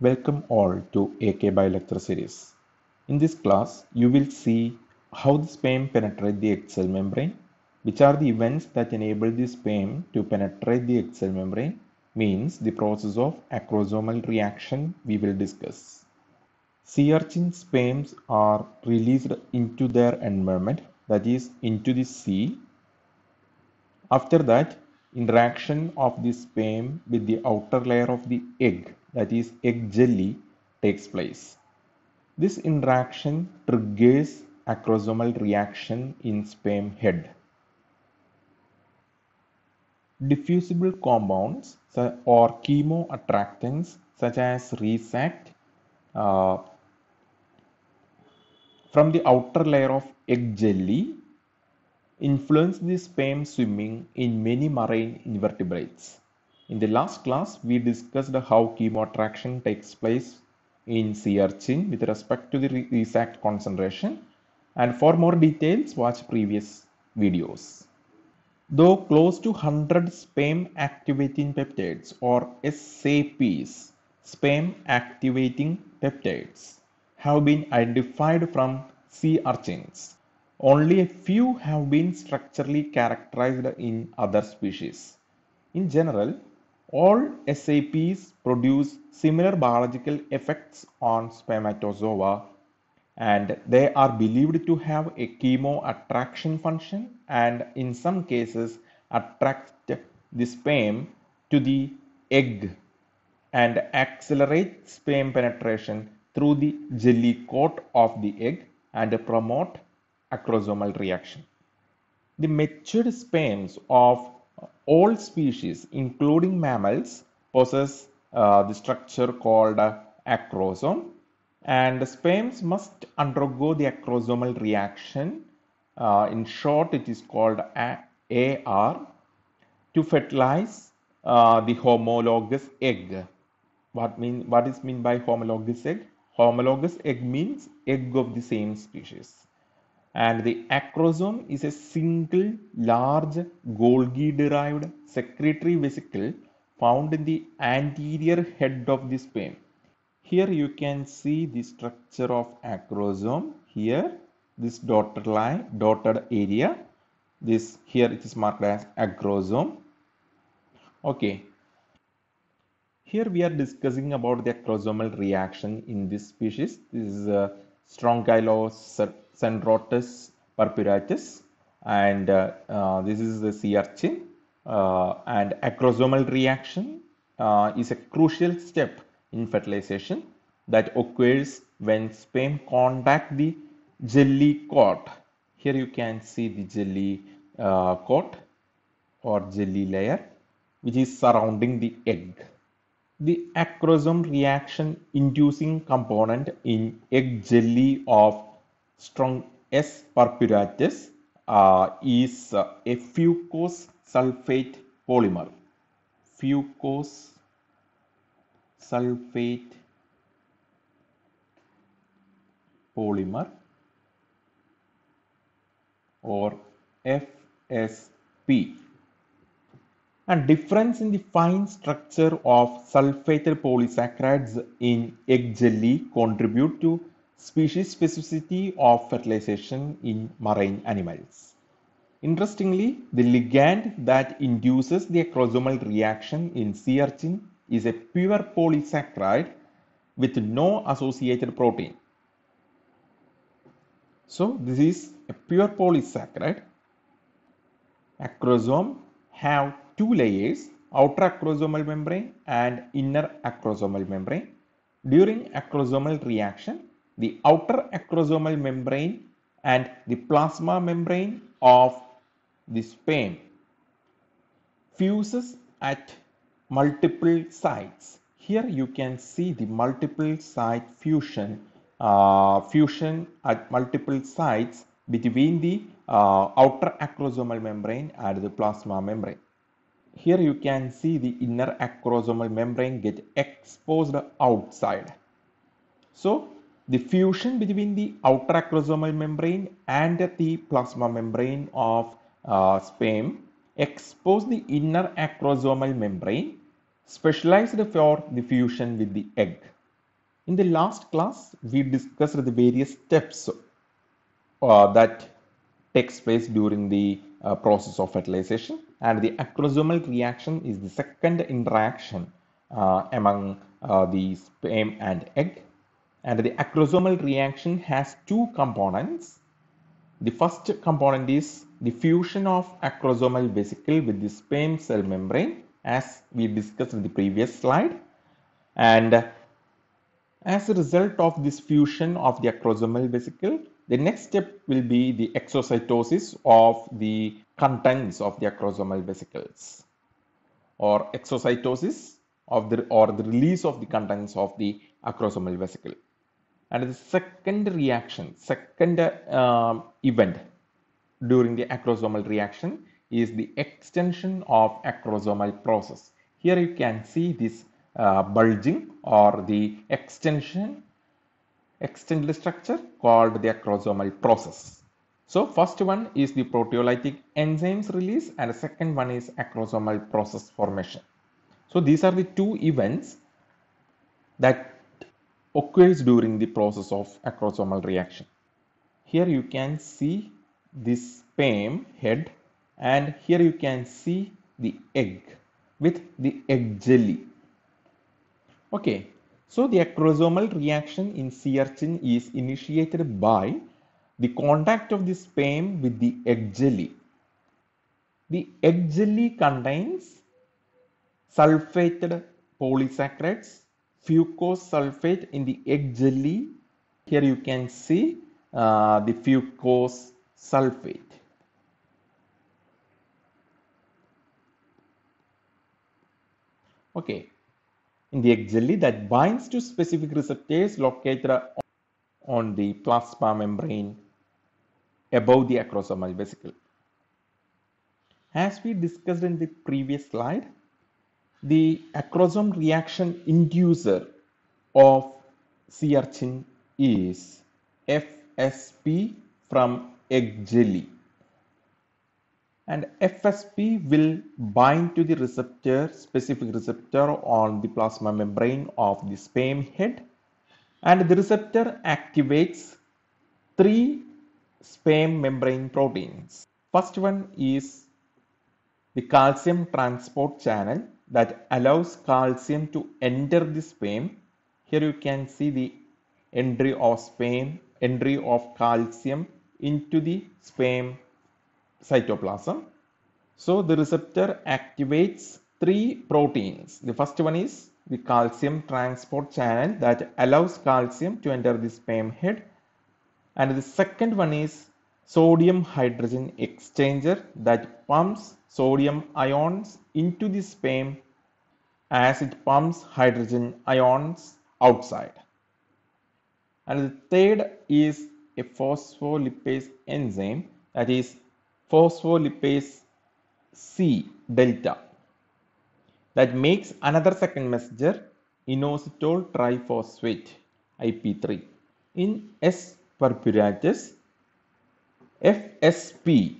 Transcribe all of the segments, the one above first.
Welcome all to AK Biolecture series. In this class, you will see how the sperm penetrate the egg cell membrane, which are the events that enable the sperm to penetrate the egg cell membrane, means the process of acrosomal reaction we will discuss. Sea urchin spams are released into their environment, that is into the sea. After that, interaction of the sperm with the outer layer of the egg that is egg jelly takes place. This interaction triggers acrosomal reaction in sperm head. Diffusible compounds or chemoattractants such as resact uh, from the outer layer of egg jelly influence the sperm swimming in many marine invertebrates. In the last class, we discussed how chemoattraction takes place in sea urchin with respect to the exact concentration and for more details watch previous videos. Though close to 100 spam activating peptides or SAPs, spam activating peptides have been identified from sea urchins, only a few have been structurally characterized in other species. In general, all SAPs produce similar biological effects on spermatozoa and they are believed to have a chemo attraction function and in some cases attract the sperm to the egg and accelerate sperm penetration through the jelly coat of the egg and promote acrosomal reaction. The matured sperms of all species including mammals possess uh, the structure called uh, acrosome and sperms must undergo the acrosomal reaction uh, in short it is called AR to fertilize uh, the homologous egg what mean what is mean by homologous egg homologous egg means egg of the same species and the acrosome is a single large Golgi derived secretory vesicle found in the anterior head of the sperm. Here you can see the structure of acrosome. Here this dotted line, dotted area, this here it is marked as acrosome. Okay. Here we are discussing about the acrosomal reaction in this species. This is a uh, Strongylocerc Sandrotus purpuratus and uh, uh, this is the sea urchin uh, and acrosomal reaction uh, is a crucial step in fertilization that occurs when sperm contact the jelly coat here you can see the jelly uh, coat or jelly layer which is surrounding the egg the acrosome reaction inducing component in egg jelly of strong S percuratus uh, is uh, a fucose sulfate polymer. Fucose sulfate polymer or FSP. And difference in the fine structure of sulfated polysaccharides in egg jelly contribute to species specificity of fertilization in marine animals. Interestingly, the ligand that induces the acrosomal reaction in sea urchin is a pure polysaccharide with no associated protein. So this is a pure polysaccharide. Acrosome have two layers, outer acrosomal membrane and inner acrosomal membrane. During acrosomal reaction, the outer acrosomal membrane and the plasma membrane of the sperm fuses at multiple sites. Here you can see the multiple site fusion, uh, fusion at multiple sites between the uh, outer acrosomal membrane and the plasma membrane. Here you can see the inner acrosomal membrane get exposed outside. So the fusion between the outer acrosomal membrane and the plasma membrane of uh, sperm expose the inner acrosomal membrane specialized for the fusion with the egg. In the last class, we discussed the various steps uh, that takes place during the uh, process of fertilization and the acrosomal reaction is the second interaction uh, among uh, the sperm and egg and the acrosomal reaction has two components. The first component is the fusion of acrosomal vesicle with the sperm cell membrane as we discussed in the previous slide. And as a result of this fusion of the acrosomal vesicle, the next step will be the exocytosis of the contents of the acrosomal vesicles or exocytosis of the or the release of the contents of the acrosomal vesicle and the second reaction, second uh, event during the acrosomal reaction is the extension of acrosomal process. Here you can see this uh, bulging or the extension, extended structure called the acrosomal process. So first one is the proteolytic enzymes release and the second one is acrosomal process formation. So these are the two events that occurs during the process of acrosomal reaction. Here you can see this PAM head and here you can see the egg with the egg jelly. Okay, so the acrosomal reaction in sea urchin is initiated by the contact of the sperm with the egg jelly. The egg jelly contains sulfated polysaccharides fucose sulfate in the egg jelly. Here you can see uh, the fucose sulfate. Okay, in the egg jelly that binds to specific receptors located on the plasma membrane above the acrosomal vesicle. As we discussed in the previous slide, the acrosome reaction inducer of sea urchin is FSP from egg jelly and FSP will bind to the receptor specific receptor on the plasma membrane of the sperm head and the receptor activates three sperm membrane proteins. First one is the calcium transport channel that allows calcium to enter the sperm. Here you can see the entry of sperm, entry of calcium into the sperm cytoplasm. So the receptor activates three proteins. The first one is the calcium transport channel that allows calcium to enter the sperm head. And the second one is sodium hydrogen exchanger that pumps sodium ions into the sperm as it pumps hydrogen ions outside. And the third is a phospholipase enzyme that is phospholipase C delta that makes another second messenger inositol triphosphate IP3 in S. purpuratus FSP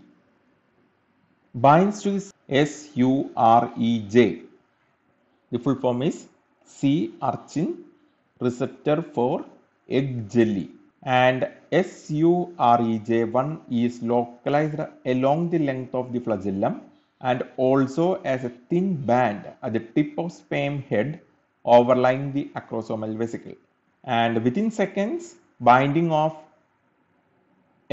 binds to SUREJ. The full form is C urchin receptor for egg jelly and SUREJ1 is localized along the length of the flagellum and also as a thin band at the tip of sperm head overlying the acrosomal vesicle. And within seconds, binding of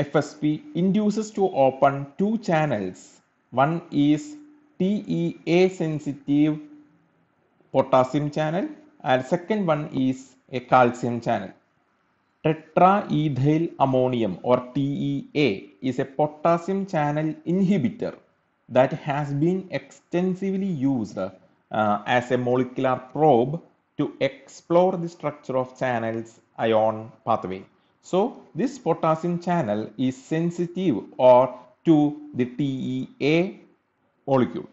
FSP induces to open two channels. One is TEA sensitive potassium channel and second one is a calcium channel. Tetraethyl ammonium or TEA is a potassium channel inhibitor that has been extensively used uh, as a molecular probe to explore the structure of channels ion pathway. So this potassium channel is sensitive or to the TEA molecule.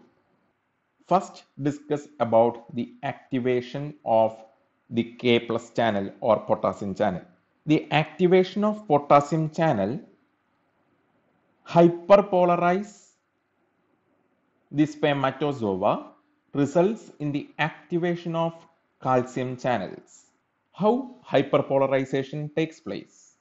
First discuss about the activation of the K plus channel or potassium channel. The activation of potassium channel hyperpolarize the spermatozoa results in the activation of calcium channels how hyperpolarization takes place.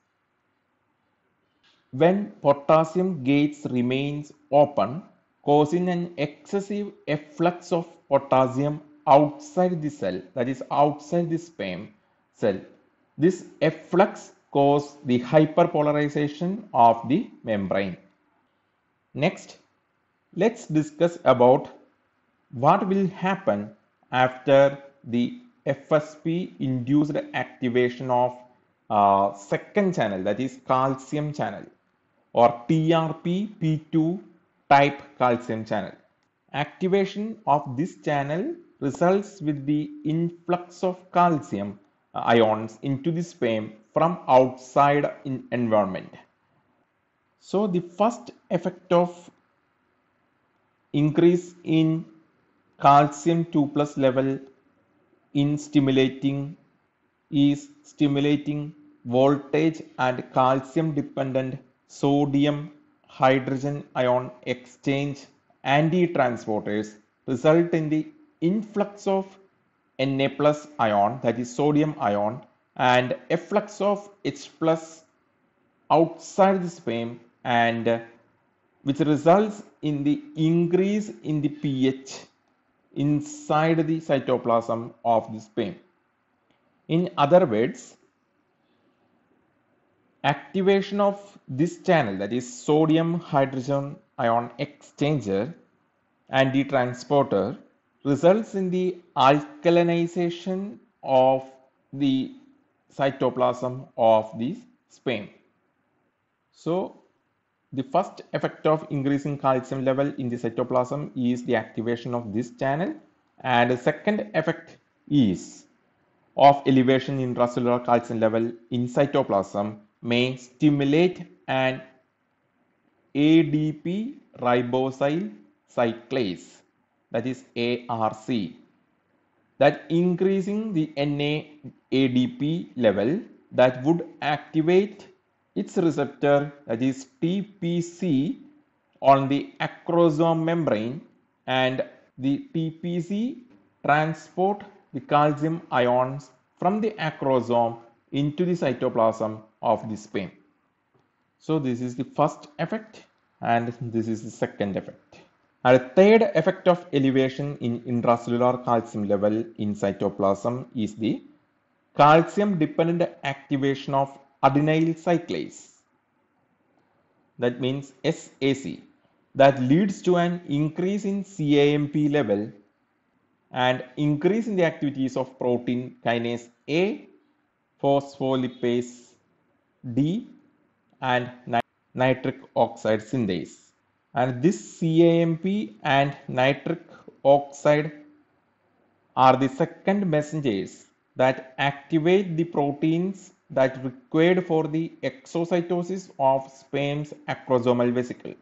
When potassium gates remains open, causing an excessive efflux of potassium outside the cell, that is outside the sperm cell. This efflux cause the hyperpolarization of the membrane. Next, let's discuss about what will happen after the FSP induced activation of uh, second channel that is calcium channel or TRP p 2 type calcium channel. Activation of this channel results with the influx of calcium uh, ions into the sperm from outside in environment. So the first effect of increase in calcium 2 plus level in stimulating is stimulating voltage and calcium dependent sodium hydrogen ion exchange anti-transporters result in the influx of Na plus ion that is sodium ion and efflux of H plus outside the sperm and which results in the increase in the pH inside the cytoplasm of the sperm. In other words, activation of this channel that is sodium hydrogen ion exchanger and the transporter results in the alkalinization of the cytoplasm of the sperm. So the first effect of increasing calcium level in the cytoplasm is the activation of this channel and the second effect is of elevation in intracellular calcium level in cytoplasm may stimulate an ADP ribosyl cyclase that is ARC that increasing the Na ADP level that would activate its receptor that is TPC on the acrosome membrane and the TPC transport the calcium ions from the acrosome into the cytoplasm of the sperm. So this is the first effect and this is the second effect. And the third effect of elevation in intracellular calcium level in cytoplasm is the calcium dependent activation of adenyl cyclase that means SAC that leads to an increase in CAMP level and increase in the activities of protein kinase A, phospholipase D and nitric oxide synthase. And this CAMP and nitric oxide are the second messengers that activate the proteins that required for the exocytosis of sperm's acrosomal vesicle.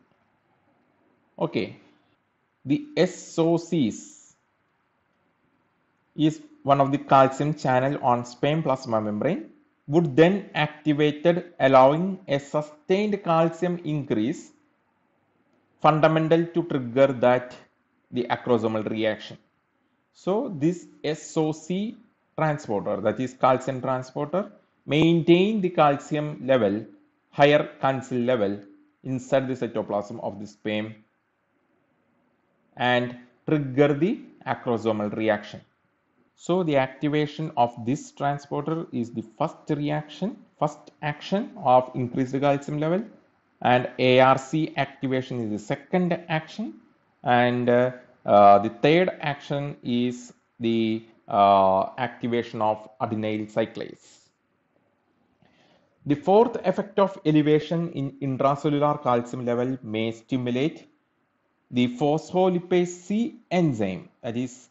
Okay, the SOCs is one of the calcium channel on sperm plasma membrane would then activated allowing a sustained calcium increase fundamental to trigger that the acrosomal reaction. So this SOC transporter that is calcium transporter maintain the calcium level, higher calcium level inside the cytoplasm of the sperm and trigger the acrosomal reaction. So the activation of this transporter is the first reaction, first action of increased calcium level and ARC activation is the second action and uh, uh, the third action is the uh, activation of adenyl cyclase. The fourth effect of elevation in intracellular calcium level may stimulate the phospholipase C enzyme, that is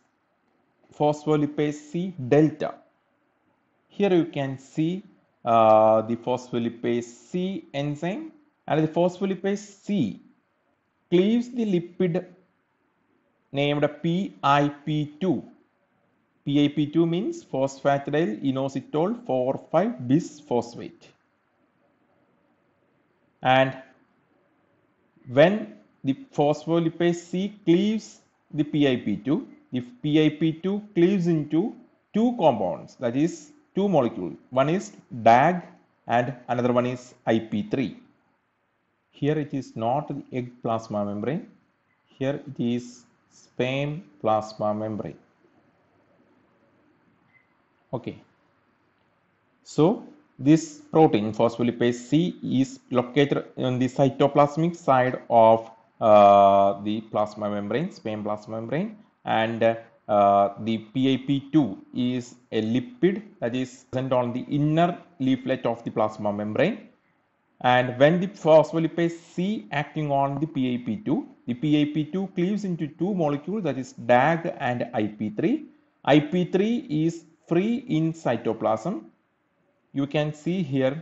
phospholipase C delta. Here you can see uh, the phospholipase C enzyme and the phospholipase C cleaves the lipid named PIP2. PIP2 means phosphatidyl inositol 4,5 bisphosphate and when the phospholipase C cleaves the PIP2, the PIP2 cleaves into two compounds that is two molecules. One is DAG and another one is IP3. Here it is not the egg plasma membrane, here it is sperm plasma membrane. Okay. So this protein phospholipase C is located on the cytoplasmic side of uh, the plasma membrane, plasma membrane and uh, the PAP2 is a lipid that is present on the inner leaflet of the plasma membrane and when the phospholipase C acting on the PAP2, the PAP2 cleaves into two molecules that is DAG and IP3. IP3 is free in cytoplasm you can see here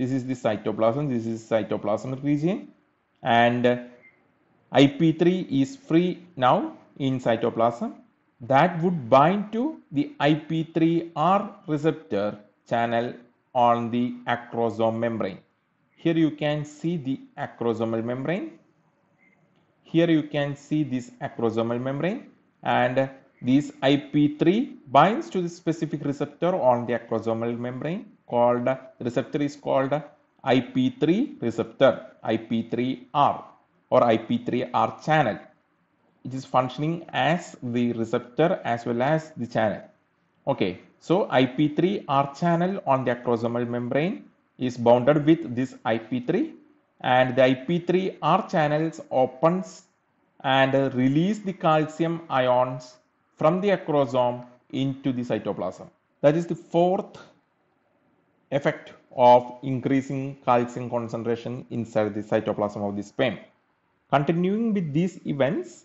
this is the cytoplasm this is cytoplasmic region and ip3 is free now in cytoplasm that would bind to the ip3r receptor channel on the acrosome membrane here you can see the acrosomal membrane here you can see this acrosomal membrane and this ip3 binds to the specific receptor on the acrosomal membrane called receptor is called IP3 receptor IP3R or IP3R channel. It is functioning as the receptor as well as the channel. Okay, so IP3R channel on the acrosomal membrane is bounded with this IP3 and the IP3R channels opens and release the calcium ions from the acrosome into the cytoplasm. That is the fourth effect of increasing calcium concentration inside the cytoplasm of the sperm. Continuing with these events,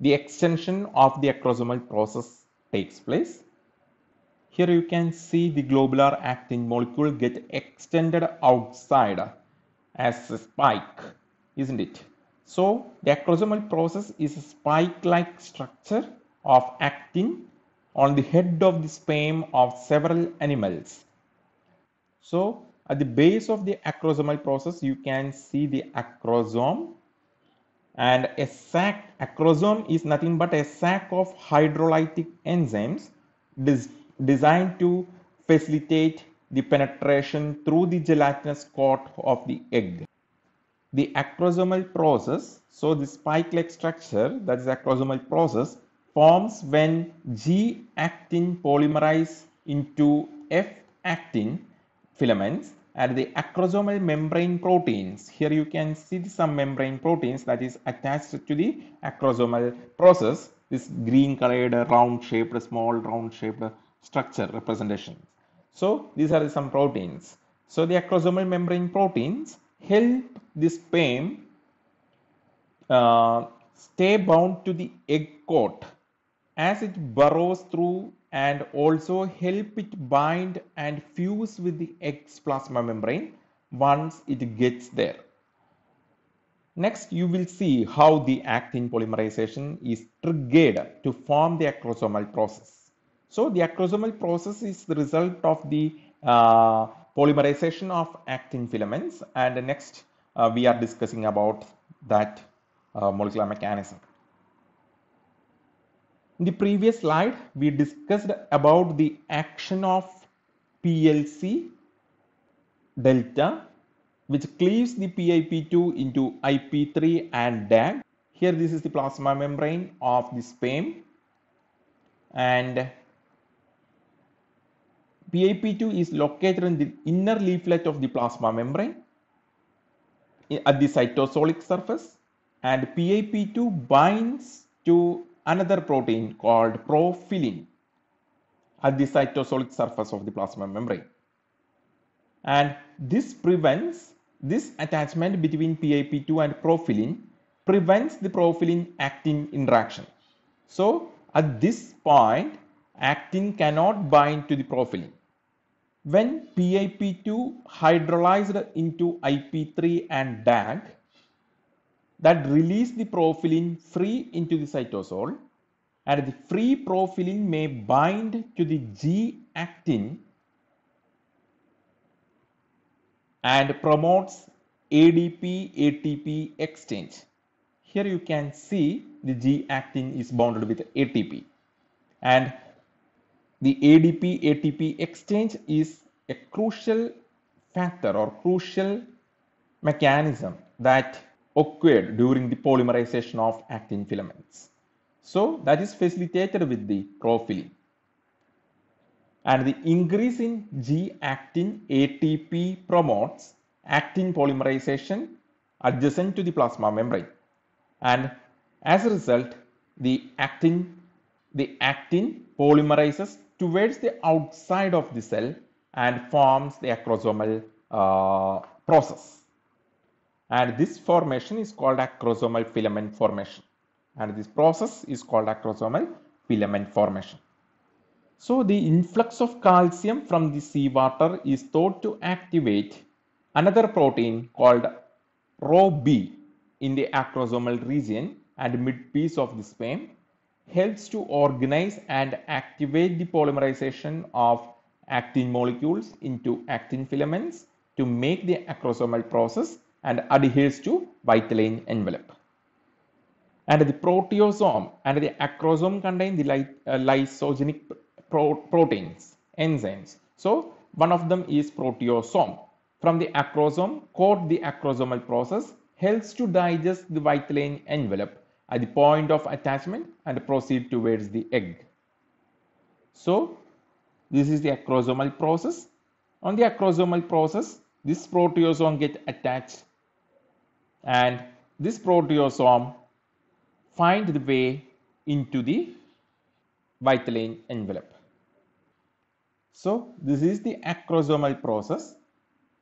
the extension of the acrosomal process takes place. Here you can see the globular actin molecule get extended outside as a spike, isn't it? So the acrosomal process is a spike-like structure of actin on the head of the sperm of several animals so at the base of the acrosomal process, you can see the acrosome and a sac acrosome is nothing but a sac of hydrolytic enzymes designed to facilitate the penetration through the gelatinous coat of the egg. The acrosomal process, so the spike-like structure, that is acrosomal process, forms when G-actin polymerizes into F-actin filaments at the acrosomal membrane proteins. Here you can see some membrane proteins that is attached to the acrosomal process. This green colored round shaped small round shaped structure representation. So these are some proteins. So the acrosomal membrane proteins help this sperm uh, stay bound to the egg coat as it burrows through and also help it bind and fuse with the plasma membrane once it gets there. Next, you will see how the actin polymerization is triggered to form the acrosomal process. So the acrosomal process is the result of the uh, polymerization of actin filaments and next uh, we are discussing about that uh, molecular mechanism. In the previous slide, we discussed about the action of PLC delta, which cleaves the PIP2 into IP3 and DAG. Here, this is the plasma membrane of the sperm, and PIP2 is located in the inner leaflet of the plasma membrane at the cytosolic surface, and PIP2 binds to another protein called profilin at the cytosolic surface of the plasma membrane. And this prevents this attachment between pip 2 and profilin prevents the profilin actin interaction. So at this point, actin cannot bind to the profilin. When pip 2 hydrolyzed into IP3 and DAG, that release the profilin free into the cytosol and the free profilin may bind to the G actin and promotes ADP ATP exchange. Here you can see the G actin is bounded with ATP and the ADP ATP exchange is a crucial factor or crucial mechanism that occurred during the polymerization of actin filaments. So that is facilitated with the profilin, And the increase in G-actin ATP promotes actin polymerization adjacent to the plasma membrane. And as a result, the actin, the actin polymerizes towards the outside of the cell and forms the acrosomal uh, process and this formation is called acrosomal filament formation and this process is called acrosomal filament formation. So the influx of calcium from the seawater is thought to activate another protein called Rho-B in the acrosomal region and midpiece of the sperm helps to organize and activate the polymerization of actin molecules into actin filaments to make the acrosomal process and adheres to vitelline envelope. And the proteosome and the acrosome contain the uh, lysogenic proteins, enzymes. So one of them is proteosome. From the acrosome, called the acrosomal process helps to digest the vitelline envelope at the point of attachment and proceed towards the egg. So this is the acrosomal process. On the acrosomal process, this proteosome gets attached and this proteasome find the way into the vitelline envelope. So this is the acrosomal process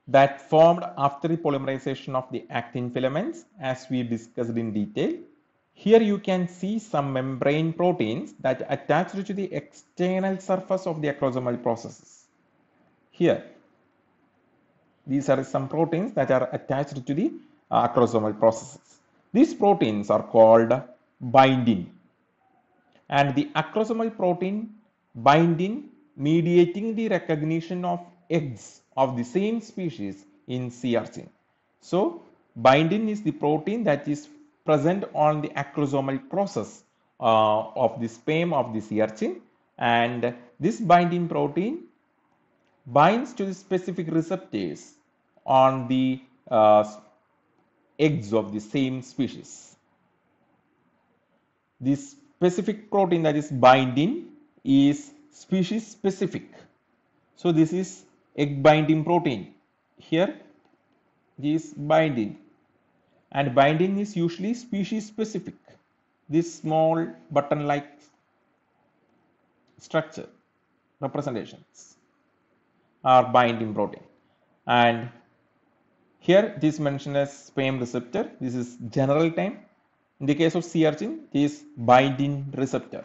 that formed after the polymerization of the actin filaments as we discussed in detail. Here you can see some membrane proteins that attached to the external surface of the acrosomal processes. Here, these are some proteins that are attached to the uh, acrosomal processes. These proteins are called binding and the acrosomal protein binding mediating the recognition of eggs of the same species in sea urchin. So binding is the protein that is present on the acrosomal process uh, of the sperm of the sea urchin and this binding protein binds to the specific receptors on the uh, eggs of the same species. The specific protein that is binding is species specific. So this is egg binding protein. Here this binding and binding is usually species specific. This small button like structure representations are binding protein and here this mentioned as spam receptor. This is general time. In the case of sea urchin, this binding receptor.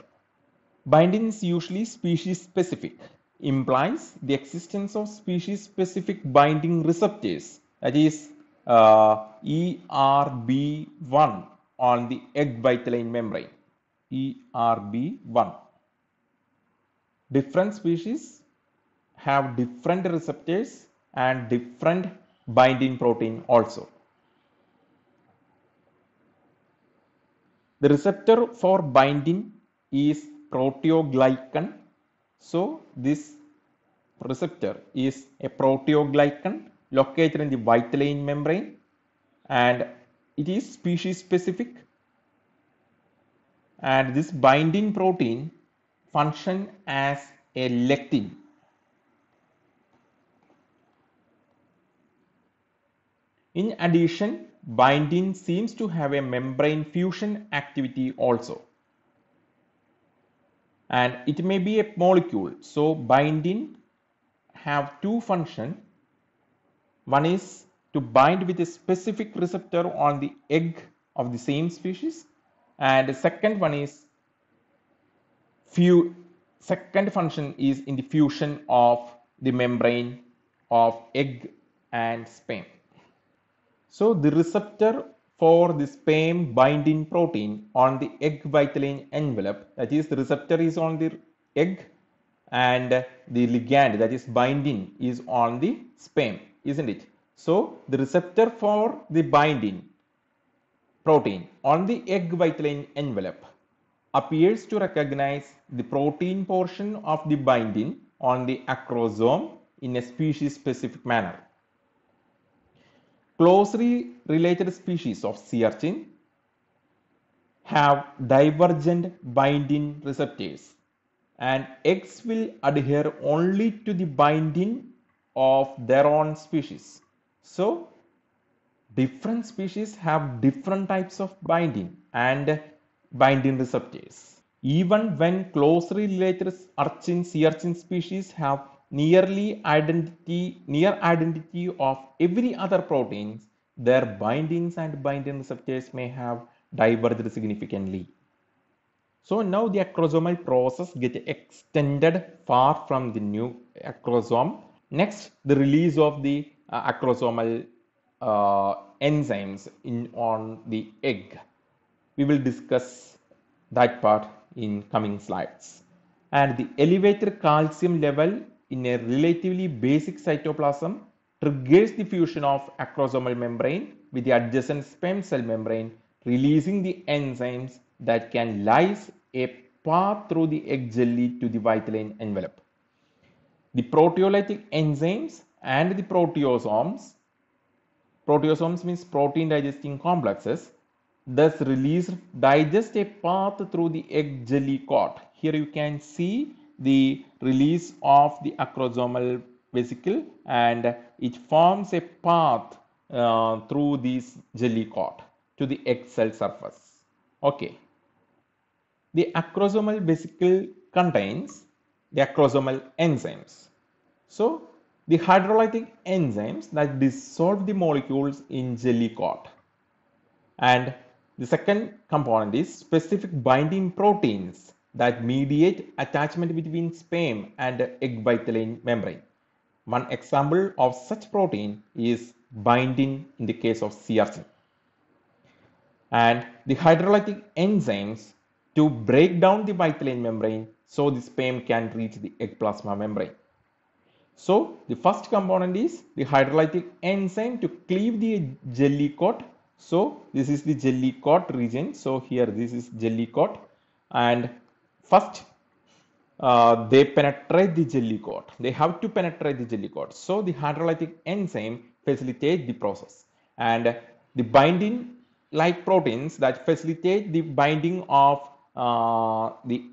Binding is usually species specific, implies the existence of species specific binding receptors, that is uh, ERB1 on the egg vitelline membrane. ERB1. Different species have different receptors and different binding protein also. The receptor for binding is proteoglycan. So this receptor is a proteoglycan located in the vitelline membrane and it is species specific and this binding protein function as a lectin In addition, binding seems to have a membrane fusion activity also. And it may be a molecule. So binding have two function. One is to bind with a specific receptor on the egg of the same species and the second one is few second function is in the fusion of the membrane of egg and sperm so the receptor for the sperm binding protein on the egg vitelline envelope, that is the receptor is on the egg and the ligand that is binding is on the sperm, isn't it? So the receptor for the binding protein on the egg vitelline envelope appears to recognize the protein portion of the binding on the acrosome in a species specific manner. Closely related species of sea urchin have divergent binding receptors and eggs will adhere only to the binding of their own species. So, different species have different types of binding and binding receptors. Even when closely related urchin, sea urchin species have nearly identity near identity of every other proteins their bindings and binding receptors may have diverged significantly so now the acrosomal process get extended far from the new acrosome next the release of the uh, acrosomal uh, enzymes in on the egg we will discuss that part in coming slides and the elevated calcium level in a relatively basic cytoplasm triggers the fusion of acrosomal membrane with the adjacent sperm cell membrane, releasing the enzymes that can lyse a path through the egg jelly to the vitelline envelope. The proteolytic enzymes and the proteosomes, proteosomes means protein digesting complexes, thus release digest a path through the egg jelly coat. Here you can see the release of the acrosomal vesicle and it forms a path uh, through this jelly coat to the egg cell surface. Okay. The acrosomal vesicle contains the acrosomal enzymes. So, the hydrolytic enzymes that dissolve the molecules in jelly coat. And the second component is specific binding proteins that mediate attachment between sperm and egg vitelline membrane. One example of such protein is binding in the case of sea And the hydrolytic enzymes to break down the vitelline membrane so the sperm can reach the egg plasma membrane. So the first component is the hydrolytic enzyme to cleave the jelly coat. So this is the jelly coat region. So here this is jelly coat and First, uh, they penetrate the jelly coat. They have to penetrate the jelly coat. So the hydrolytic enzyme facilitate the process. And the binding like proteins that facilitate the binding of uh, the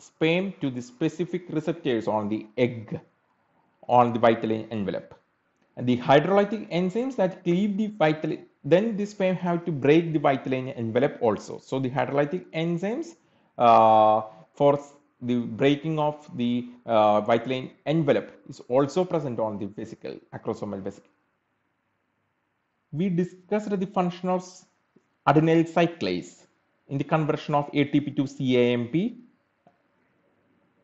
sperm to the specific receptors on the egg on the vital envelope. And the hydrolytic enzymes that cleave the vital then the sperm have to break the vital envelope also. So the hydrolytic enzymes uh, for the breaking of the uh, vitellane envelope is also present on the vesicle, acrosomal vesicle. We discussed the function of adenyl cyclase in the conversion of ATP to CAMP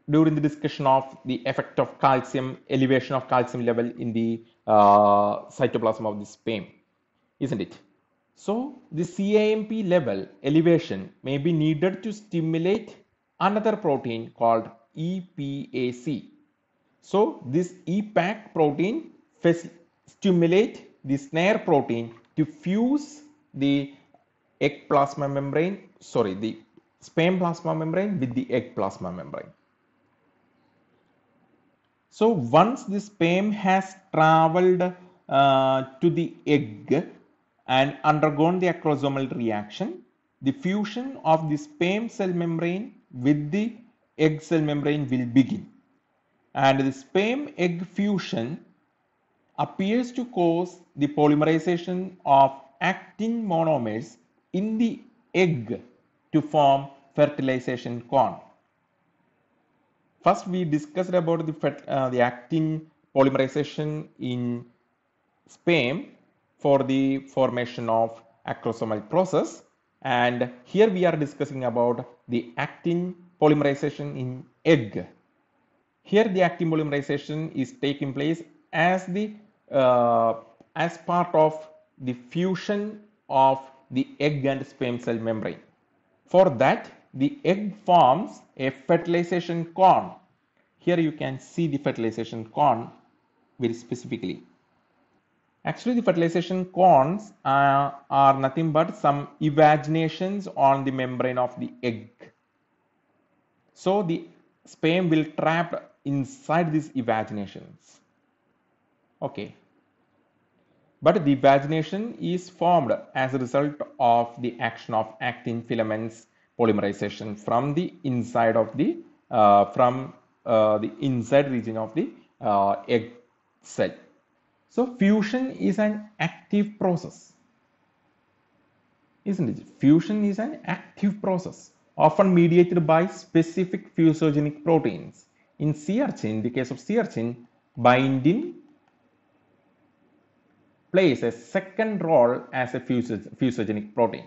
during the discussion of the effect of calcium, elevation of calcium level in the uh, cytoplasm of the sperm, isn't it? So the CAMP level elevation may be needed to stimulate another protein called EPAC. So this EPAC protein stimulate the snare protein to fuse the egg plasma membrane, sorry, the sperm plasma membrane with the egg plasma membrane. So once the sperm has traveled uh, to the egg and undergone the acrosomal reaction, the fusion of the sperm cell membrane with the egg cell membrane will begin. And the sperm egg fusion appears to cause the polymerization of actin monomers in the egg to form fertilization corn. First, we discussed about the, uh, the actin polymerization in sperm for the formation of acrosomal process and here we are discussing about the actin polymerization in egg. Here the actin polymerization is taking place as the uh, as part of the fusion of the egg and sperm cell membrane. For that the egg forms a fertilization corn. Here you can see the fertilization corn very specifically. Actually, the fertilization cones uh, are nothing but some invaginations on the membrane of the egg. So the sperm will trap inside these invaginations. Okay. But the invagination is formed as a result of the action of actin filaments polymerization from the inside of the uh, from uh, the inside region of the uh, egg cell. So fusion is an active process, isn't it? Fusion is an active process, often mediated by specific fusogenic proteins. In sea urchin, in the case of sea urchin, binding plays a second role as a fusogenic protein.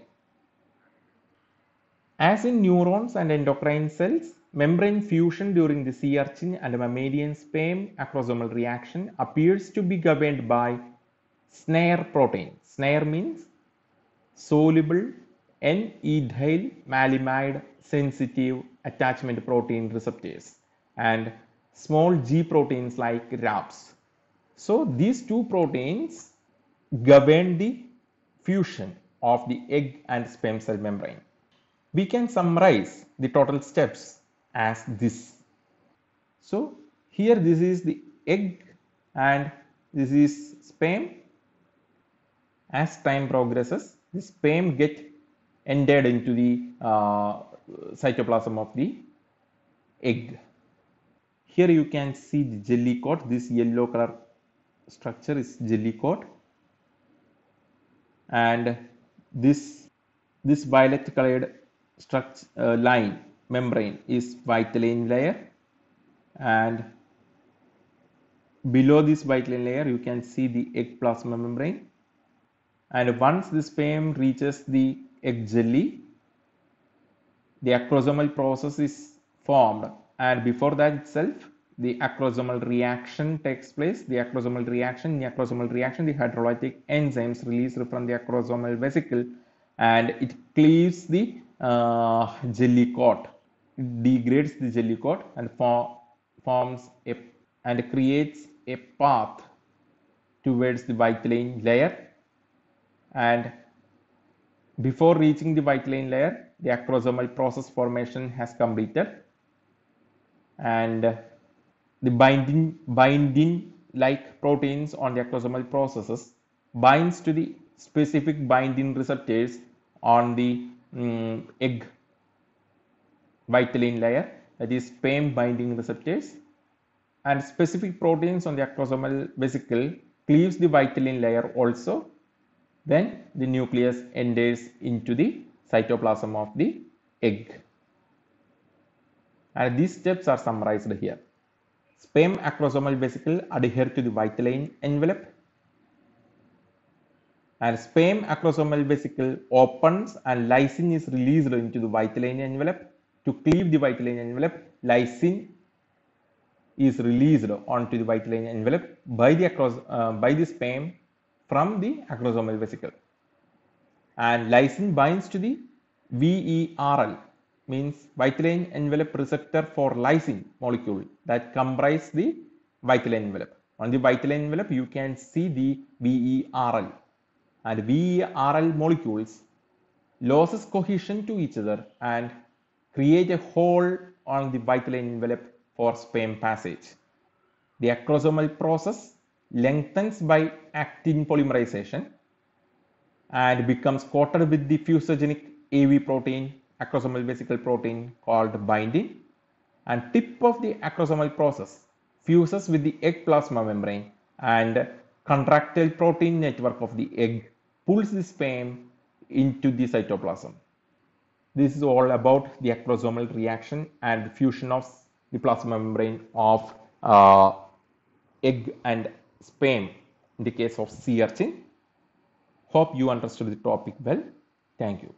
As in neurons and endocrine cells, Membrane fusion during the sea urchin and mammalian sperm acrosomal reaction appears to be governed by snare protein. Snare means soluble N-ethyl malamide sensitive attachment protein receptors and small G proteins like RAPs. So these two proteins govern the fusion of the egg and sperm cell membrane. We can summarize the total steps as this. So here this is the egg and this is sperm. As time progresses, the sperm get entered into the uh, cytoplasm of the egg. Here you can see the jelly coat. This yellow color structure is jelly coat, and this this violet colored structure uh, line membrane is vitelline layer and below this vitelline layer you can see the egg plasma membrane and once this PM reaches the egg jelly the acrosomal process is formed and before that itself the acrosomal reaction takes place the acrosomal reaction the acrosomal reaction the hydrolytic enzymes released from the acrosomal vesicle and it cleaves the uh, jelly coat degrades the coat and forms a, and creates a path towards the vitelline layer and before reaching the vitelline layer the acrosomal process formation has completed and the binding binding like proteins on the acrosomal processes binds to the specific binding receptors on the um, egg Vitelline layer that is PAM binding receptors and specific proteins on the acrosomal vesicle cleaves the vitelline layer also then the nucleus enters into the cytoplasm of the egg and these steps are summarized here sperm acrosomal vesicle adhere to the vitelline envelope and sperm acrosomal vesicle opens and lysine is released into the vitelline envelope to cleave the vitelline envelope, lysine is released onto the vitelline envelope by the across uh, by the sperm from the acrosomal vesicle. And lysine binds to the VERL means vitelline envelope receptor for lysine molecule that comprises the vitelline envelope. On the vitelline envelope, you can see the VERL and VERL molecules loses cohesion to each other and create a hole on the vitelline envelope for sperm passage. The acrosomal process lengthens by actin polymerization and becomes coated with the fusogenic AV protein, acrosomal vesicle protein called binding and tip of the acrosomal process fuses with the egg plasma membrane and contractile protein network of the egg pulls the sperm into the cytoplasm. This is all about the acrosomal reaction and fusion of the plasma membrane of uh, egg and sperm in the case of sea urchin. Hope you understood the topic well. Thank you.